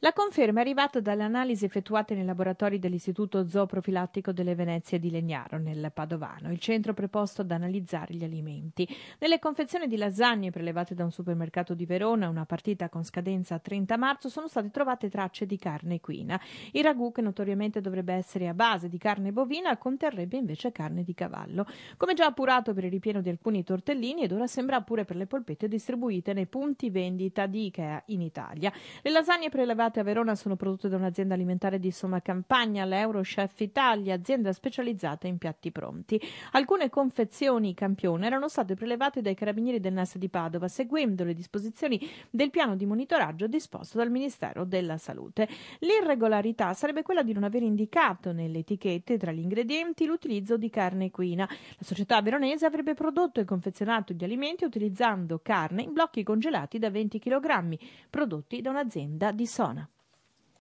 La conferma è arrivata dalle analisi effettuate nei laboratori dell'Istituto Zooprofilattico delle Venezie di Legnaro, nel Padovano, il centro preposto ad analizzare gli alimenti. Nelle confezioni di lasagne prelevate da un supermercato di Verona, una partita con scadenza 30 marzo, sono state trovate tracce di carne equina. Il ragù, che notoriamente dovrebbe essere a base di carne bovina, conterrebbe invece carne di cavallo. Come già appurato per il ripieno di alcuni tortellini ed ora sembra pure per le polpette distribuite nei punti vendita di Ikea in Italia. Le lasagne prelevate trovate a Verona sono prodotte da un'azienda alimentare di Somma Campagna, l'Eurochef Italia, azienda specializzata in piatti pronti. Alcune confezioni campione erano state prelevate dai carabinieri del NAS di Padova, seguendo le disposizioni del piano di monitoraggio disposto dal Ministero della Salute. L'irregolarità sarebbe quella di non aver indicato nelle etichette tra gli ingredienti l'utilizzo di carne equina. La società veronese avrebbe prodotto e confezionato gli alimenti utilizzando carne in blocchi congelati da 20 kg, prodotti da un'azienda di Sony.